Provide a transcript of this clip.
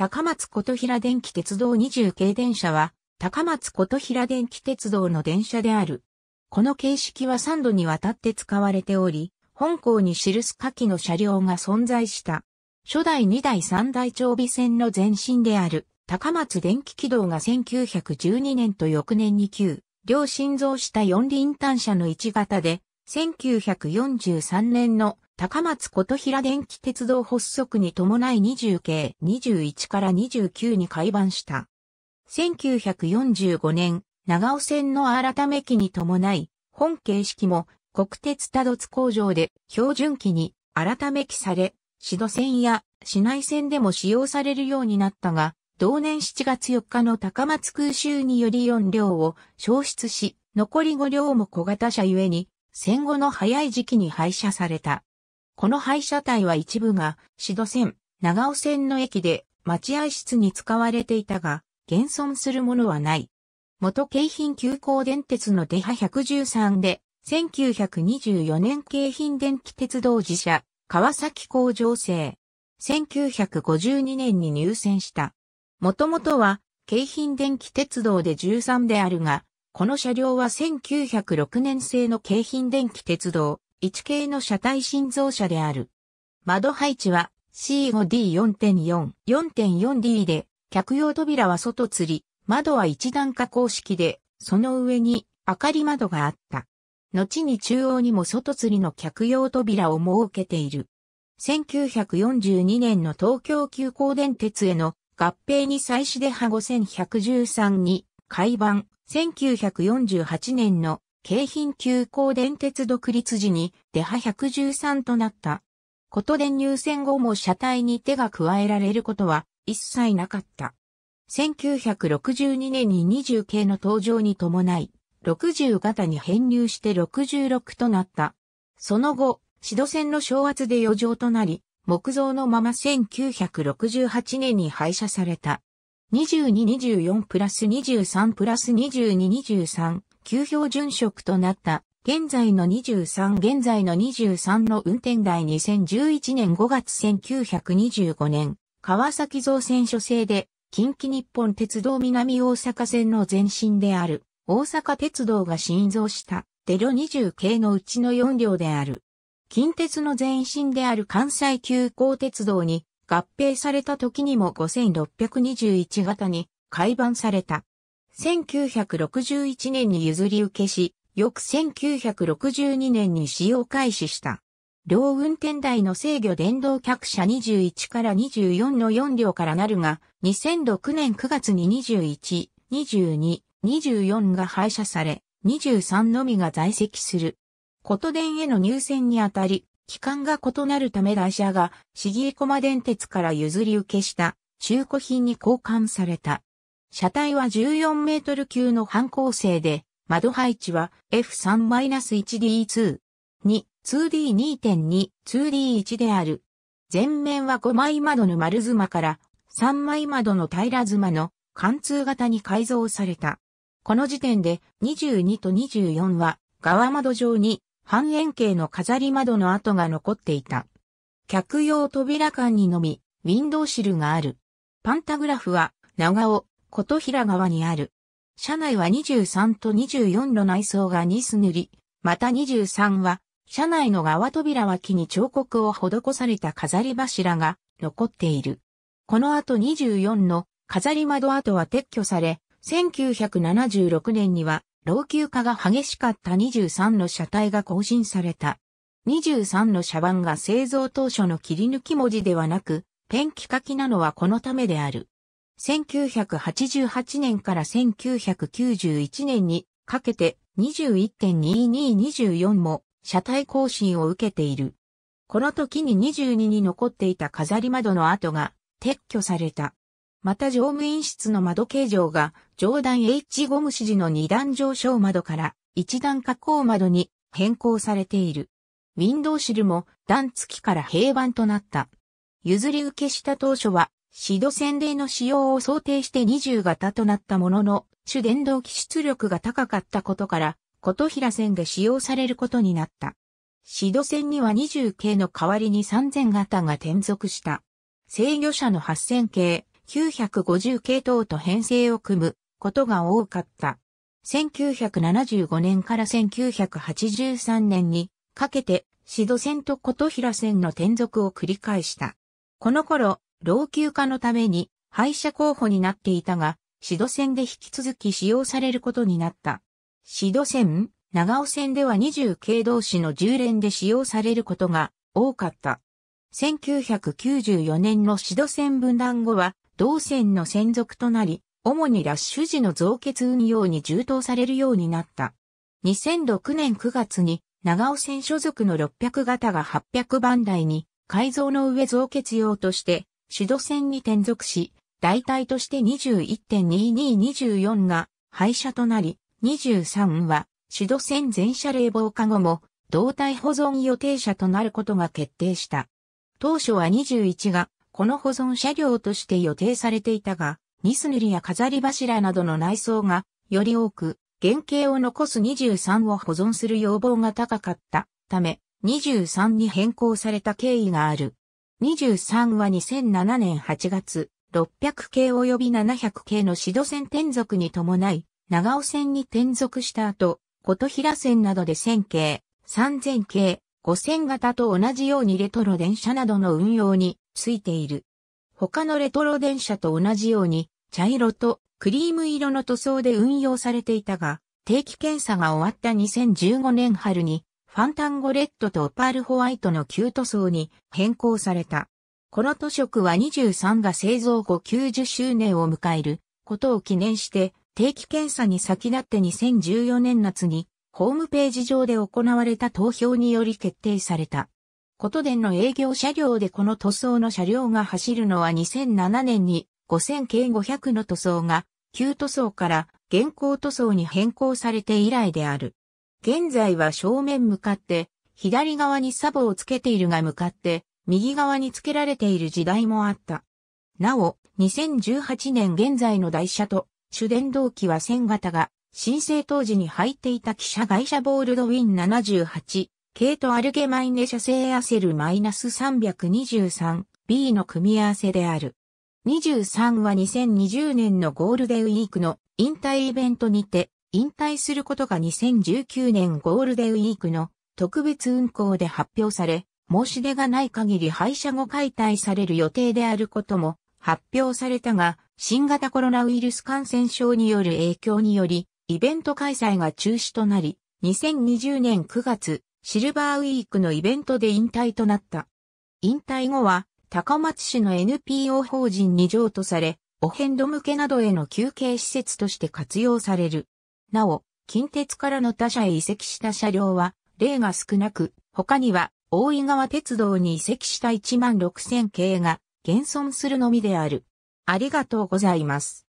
高松琴平電気鉄道20系電車は、高松琴平電気鉄道の電車である。この形式は3度にわたって使われており、本校に記す下記の車両が存在した。初代2代3代長尾線の前身である、高松電気軌道が1912年と翌年に旧、両新造した四輪単車の1型で、1943年の高松琴平電気鉄道発足に伴い20系21から29に改版した。1945年、長尾線の改め期に伴い、本形式も国鉄多度津工場で標準期に改め期され、市導線や市内線でも使用されるようになったが、同年7月4日の高松空襲により4両を消失し、残り5両も小型車ゆえに、戦後の早い時期に廃車された。この廃車体は一部が、シド線、長尾線の駅で、待合室に使われていたが、現存するものはない。元京浜急行電鉄の出波113で、1924年京浜電気鉄道自社、川崎工場製。1952年に入線した。もともとは、京浜電気鉄道で13であるが、この車両は1906年製の京浜電気鉄道、1系の車体心臓車である。窓配置は C5D4.4、4.4D で、客用扉は外吊り、窓は一段下公式で、その上に明かり窓があった。後に中央にも外吊りの客用扉を設けている。1942年の東京急行電鉄への合併に際しで派5113に改版、1948年の京浜急行電鉄独立時に出波113となった。ことで入線後も車体に手が加えられることは一切なかった。1962年に20系の登場に伴い、60型に編入して66となった。その後、指導線の昇圧で余剰となり、木造のまま1968年に廃車された。2224プラス23プラス2223急標準職となった、現在の23、現在の23の運転台2011年5月1925年、川崎造船所制で、近畿日本鉄道南大阪線の前身である、大阪鉄道が新造した、デロ20系のうちの4両である。近鉄の前身である関西急行鉄道に合併された時にも5621型に改版された。1961年に譲り受けし、翌1962年に使用開始した。両運転台の制御電動客車21から24の4両からなるが、2006年9月に21、22、24が廃車され、23のみが在籍する。こと電への入線にあたり、期間が異なるため台車が、し議エコマ電鉄から譲り受けした、中古品に交換された。車体は14メートル級の半構成で、窓配置は F3-1D2、2、2D2.2、2D1 である。前面は5枚窓の丸妻から3枚窓の平妻の貫通型に改造された。この時点で22と24は側窓上に半円形の飾り窓の跡が残っていた。客用扉間にのみウィンドウシルがある。パンタグラフは長尾、琴平川にある。車内は23と24の内装がニス塗り、また23は、車内の側扉脇に彫刻を施された飾り柱が残っている。この後24の飾り窓跡は撤去され、1976年には老朽化が激しかった23の車体が更新された。23の車番が製造当初の切り抜き文字ではなく、ペンキ書きなのはこのためである。1988年から1991年にかけて21.2224も車体更新を受けている。この時に22に残っていた飾り窓の跡が撤去された。また乗務員室の窓形状が上段 H ゴム指示の2段上昇窓から1段加工窓に変更されている。ウィンドウシルも段付きから平板となった。譲り受けした当初はシド洗礼の使用を想定して20型となったものの、主電動機出力が高かったことから、琴平線で使用されることになった。シド線には20系の代わりに3000型が転属した。制御車の8000系、950系等と編成を組むことが多かった。1975年から1983年にかけて、シド線と琴平線の転属を繰り返した。この頃、老朽化のために廃車候補になっていたが、シド線で引き続き使用されることになった。シド線、長尾線では20系同士の10連で使用されることが多かった。1994年のシド線分断後は、同線の専属となり、主にラッシュ時の増結運用に充当されるようになった。2006年9月に、長尾線所属の600型が800番台に、改造の上増結用として、シド戦に転属し、大体として21.2224が廃車となり、23はシド戦全車冷房化後も胴体保存予定車となることが決定した。当初は21がこの保存車両として予定されていたが、ニス塗りや飾り柱などの内装がより多く、原型を残す23を保存する要望が高かったため、23に変更された経緯がある。23は2007年8月、600系及び700系のシド線転属に伴い、長尾線に転属した後、琴平線などで1000系、3000系、5000型と同じようにレトロ電車などの運用についている。他のレトロ電車と同じように、茶色とクリーム色の塗装で運用されていたが、定期検査が終わった2015年春にファンタンゴレッドとオパールホワイトの旧塗装に変更された。この塗色は23が製造後90周年を迎えることを記念して定期検査に先立って2014年夏にホームページ上で行われた投票により決定された。ことでの営業車両でこの塗装の車両が走るのは2007年に5000系500の塗装が旧塗装から現行塗装に変更されて以来である。現在は正面向かって、左側にサボをつけているが向かって、右側につけられている時代もあった。なお、2018年現在の台車と、主電動機は1000型が、申請当時に入っていた汽車外車ボールドウィン78、系とアルゲマイネ社製アセルマイナス -323B の組み合わせである。23は2020年のゴールデンウィークの引退イベントにて引退することが2019年ゴールデンウィークの特別運行で発表され、申し出がない限り廃車後解体される予定であることも発表されたが、新型コロナウイルス感染症による影響により、イベント開催が中止となり、2020年9月、シルバーウィークのイベントで引退となった。引退後は、高松市の NPO 法人に譲渡され、お遍路向けなどへの休憩施設として活用される。なお、近鉄からの他社へ移籍した車両は、例が少なく、他には、大井川鉄道に移籍した1万6000系が、現存するのみである。ありがとうございます。